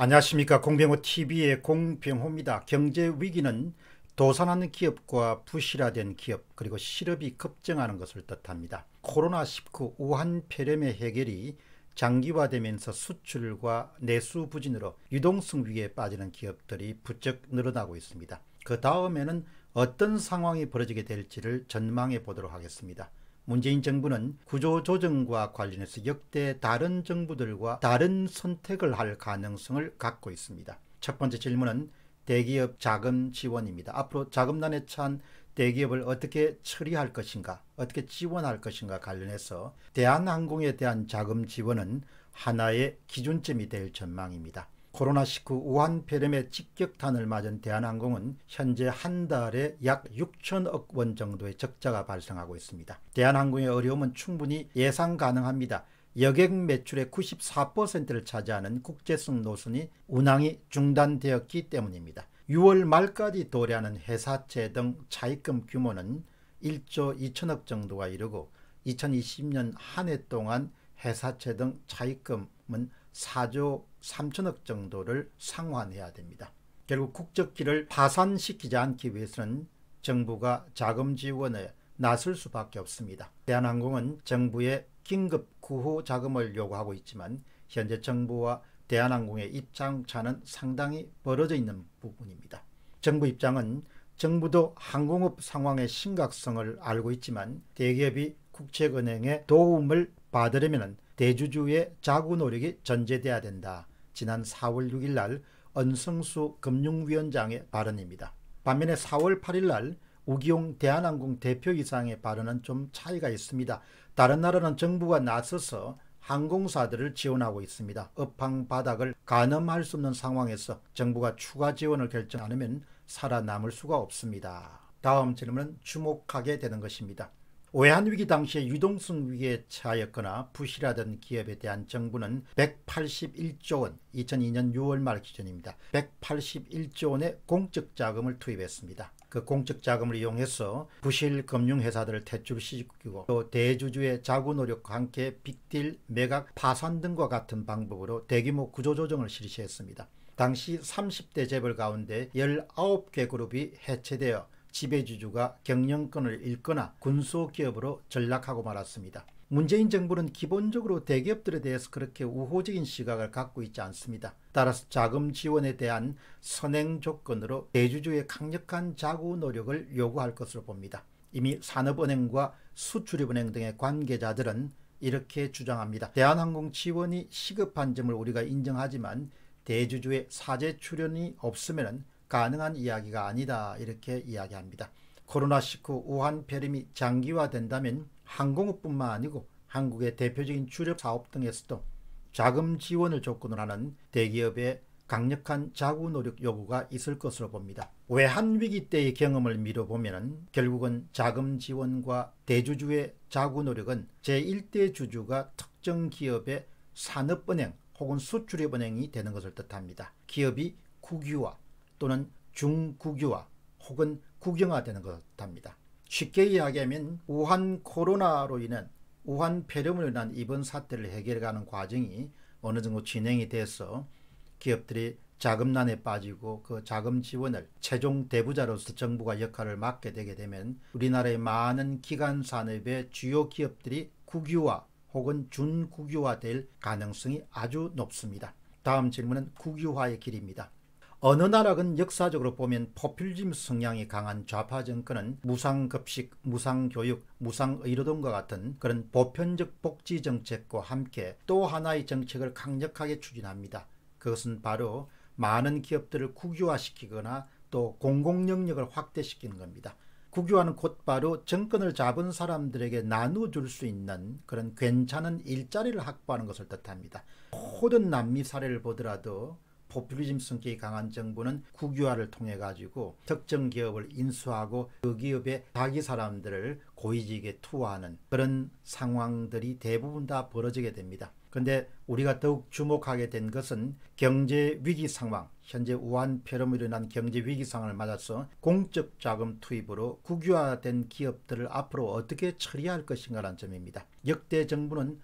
안녕하십니까 공병호TV의 공병호입니다. 경제 위기는 도산하는 기업과 부실화된 기업 그리고 실업이 급증하는 것을 뜻합니다. 코로나19 우한 폐렴의 해결이 장기화되면서 수출과 내수 부진으로 유동성 위기에 빠지는 기업들이 부쩍 늘어나고 있습니다. 그 다음에는 어떤 상황이 벌어지게 될지를 전망해 보도록 하겠습니다. 문재인 정부는 구조조정과 관련해서 역대 다른 정부들과 다른 선택을 할 가능성을 갖고 있습니다. 첫 번째 질문은 대기업 자금 지원입니다. 앞으로 자금난에 찬 대기업을 어떻게 처리할 것인가, 어떻게 지원할 것인가 관련해서 대한항공에 대한 자금 지원은 하나의 기준점이 될 전망입니다. 코로나19 우한 폐렴의 직격탄을 맞은 대한항공은 현재 한 달에 약 6천억 원 정도의 적자가 발생하고 있습니다. 대한항공의 어려움은 충분히 예상 가능합니다. 여객 매출의 94%를 차지하는 국제성 노선이 운항이 중단되었기 때문입니다. 6월 말까지 도래하는 회사채 등 차입금 규모는 1조 2천억 정도가 이르고 2020년 한 해 동안 회사채 등 차입금은 4조 3천억 정도를 상환해야 됩니다. 결국 국적기를 파산시키지 않기 위해서는 정부가 자금 지원에 나설 수밖에 없습니다. 대한항공은 정부의 긴급 구호 자금을 요구하고 있지만 현재 정부와 대한항공의 입장차는 상당히 벌어져 있는 부분입니다. 정부 입장은 정부도 항공업 상황의 심각성을 알고 있지만 대기업이 국책은행의 도움을 받으려면 대주주의 자구 노력이 전제돼야 된다. 지난 4월 6일 날 언성수 금융위원장의 발언입니다. 반면에 4월 8일 날 우기용 대한항공 대표이상의 발언은 좀 차이가 있습니다. 다른 나라는 정부가 나서서 항공사들을 지원하고 있습니다. 업황 바닥을 가늠할 수 없는 상황에서 정부가 추가 지원을 결정 안 하면 살아남을 수가 없습니다. 다음 질문은 주목하게 되는 것입니다. 외환 위기 당시에 유동성 위기에 처하였거나 부실하던 기업에 대한 정부는 181조 원, 2002년 6월 말 기준입니다. 181조 원의 공적 자금을 투입했습니다. 그 공적 자금을 이용해서 부실 금융회사들을 대출 시집기고 또 대주주의 자구 노력과 함께 빅딜, 매각, 파산 등과 같은 방법으로 대규모 구조조정을 실시했습니다. 당시 30대 재벌 가운데 19개 그룹이 해체되어 지배주주가 경영권을 잃거나 군소기업으로 전락하고 말았습니다. 문재인 정부는 기본적으로 대기업들에 대해서 그렇게 우호적인 시각을 갖고 있지 않습니다. 따라서 자금 지원에 대한 선행 조건으로 대주주의 강력한 자구 노력을 요구할 것으로 봅니다. 이미 산업은행과 수출입은행 등의 관계자들은 이렇게 주장합니다. 대한항공 지원이 시급한 점을 우리가 인정하지만 대주주의 사재 출연이 없으면 가능한 이야기가 아니다 이렇게 이야기합니다. 코로나19 우한 폐렴이 장기화된다면 항공업뿐만 아니고 한국의 대표적인 주력 사업 등에서도 자금 지원을 조건으로 하는 대기업의 강력한 자구 노력 요구가 있을 것으로 봅니다. 외환 위기 때의 경험을 미뤄보면 결국은 자금 지원과 대주주의 자구 노력은 제1대 주주가 특정 기업의 산업은행 혹은 수출입은행이 되는 것을 뜻합니다. 기업이 국유화, 또는 중국유화 혹은 국영화되는 것답니다. 쉽게 이야기하면 우한 코로나로 인한 우한 폐렴으로 인한 이번 사태를 해결하는 과정이 어느 정도 진행이 돼서 기업들이 자금난에 빠지고 그 자금 지원을 최종 대부자로서 정부가 역할을 맡게 되게 되면 우리나라의 많은 기간 산업의 주요 기업들이 국유화 혹은 준국유화 될 가능성이 아주 높습니다. 다음 질문은 국유화의 길입니다. 어느 나라건 역사적으로 보면 포퓰리즘 성향이 강한 좌파 정권은 무상급식, 무상교육, 무상의료 등과 같은 그런 보편적 복지 정책과 함께 또 하나의 정책을 강력하게 추진합니다. 그것은 바로 많은 기업들을 국유화시키거나 또 공공 영역을 확대시키는 겁니다. 국유화는 곧바로 정권을 잡은 사람들에게 나눠줄 수 있는 그런 괜찮은 일자리를 확보하는 것을 뜻합니다. 모든 남미 사례를 보더라도 포퓰리즘 성격이 강한 정부는 국유화를 통해 가지고 특정 기업을 인수하고 그기업의 자기 사람들을 고위직에 투하하는 그런 상황들이 대부분 다 벌어지게 됩니다. 그데 우리가 더욱 주목하게 된 것은 경제 위기 상황, 현재 우한 폐렴으 일어난 경제 위기 상황을 맞아서 공적 자금 투입으로 국유화된 기업들을 앞으로 어떻게 처리할 것인가라는 점입니다. 역대 정부는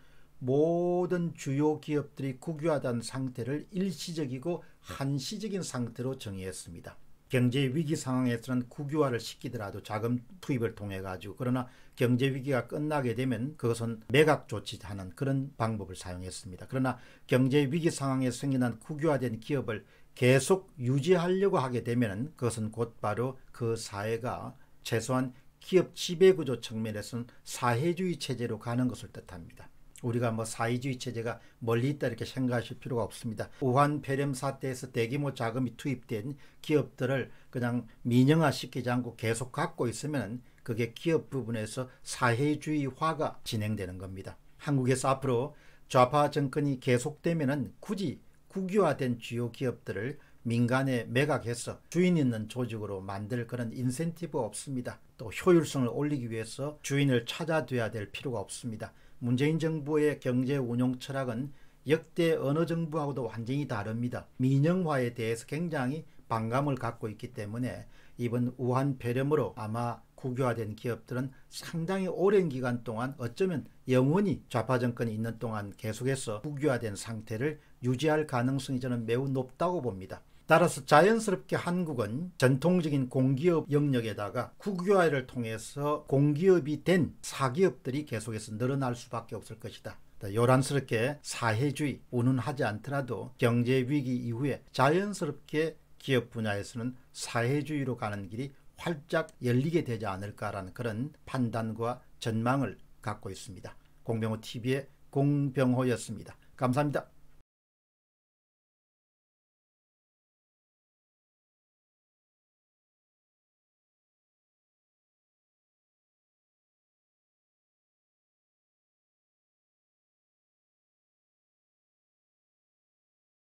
모든 주요 기업들이 국유화된 상태를 일시적이고 한시적인 상태로 정의했습니다. 경제 위기 상황에서는 국유화를 시키더라도 자금 투입을 통해 가지고 그러나 경제 위기가 끝나게 되면 그것은 매각 조치하는 그런 방법을 사용했습니다. 그러나 경제 위기 상황에 생겨난 국유화된 기업을 계속 유지하려고 하게 되면 그것은 곧바로 그 사회가 최소한 기업 지배구조 측면에서는 사회주의 체제로 가는 것을 뜻합니다. 우리가 뭐 사회주의 체제가 멀리 있다 이렇게 생각하실 필요가 없습니다. 우한 폐렴 사태에서 대규모 자금이 투입된 기업들을 그냥 민영화시키지 않고 계속 갖고 있으면 그게 기업 부분에서 사회주의화가 진행되는 겁니다. 한국에서 앞으로 좌파 정권이 계속되면 굳이 국유화된 주요 기업들을 민간에 매각해서 주인 있는 조직으로 만들 그런 인센티브 없습니다. 또 효율성을 올리기 위해서 주인을 찾아둬야 될 필요가 없습니다. 문재인 정부의 경제 운용 철학은 역대 어느 정부하고도 완전히 다릅니다. 민영화에 대해서 굉장히 반감을 갖고 있기 때문에 이번 우한 폐렴으로 아마 국유화된 기업들은 상당히 오랜 기간 동안 어쩌면 영원히 좌파 정권이 있는 동안 계속해서 국유화된 상태를 유지할 가능성이 저는 매우 높다고 봅니다. 따라서 자연스럽게 한국은 전통적인 공기업 영역에다가 국유화를 통해서 공기업이 된 사기업들이 계속해서 늘어날 수밖에 없을 것이다. 요란스럽게 사회주의 운운하지 않더라도 경제 위기 이후에 자연스럽게 기업 분야에서는 사회주의로 가는 길이 활짝 열리게 되지 않을까라는 그런 판단과 전망을 갖고 있습니다. 공병호 TV의 공병호였습니다. 감사합니다.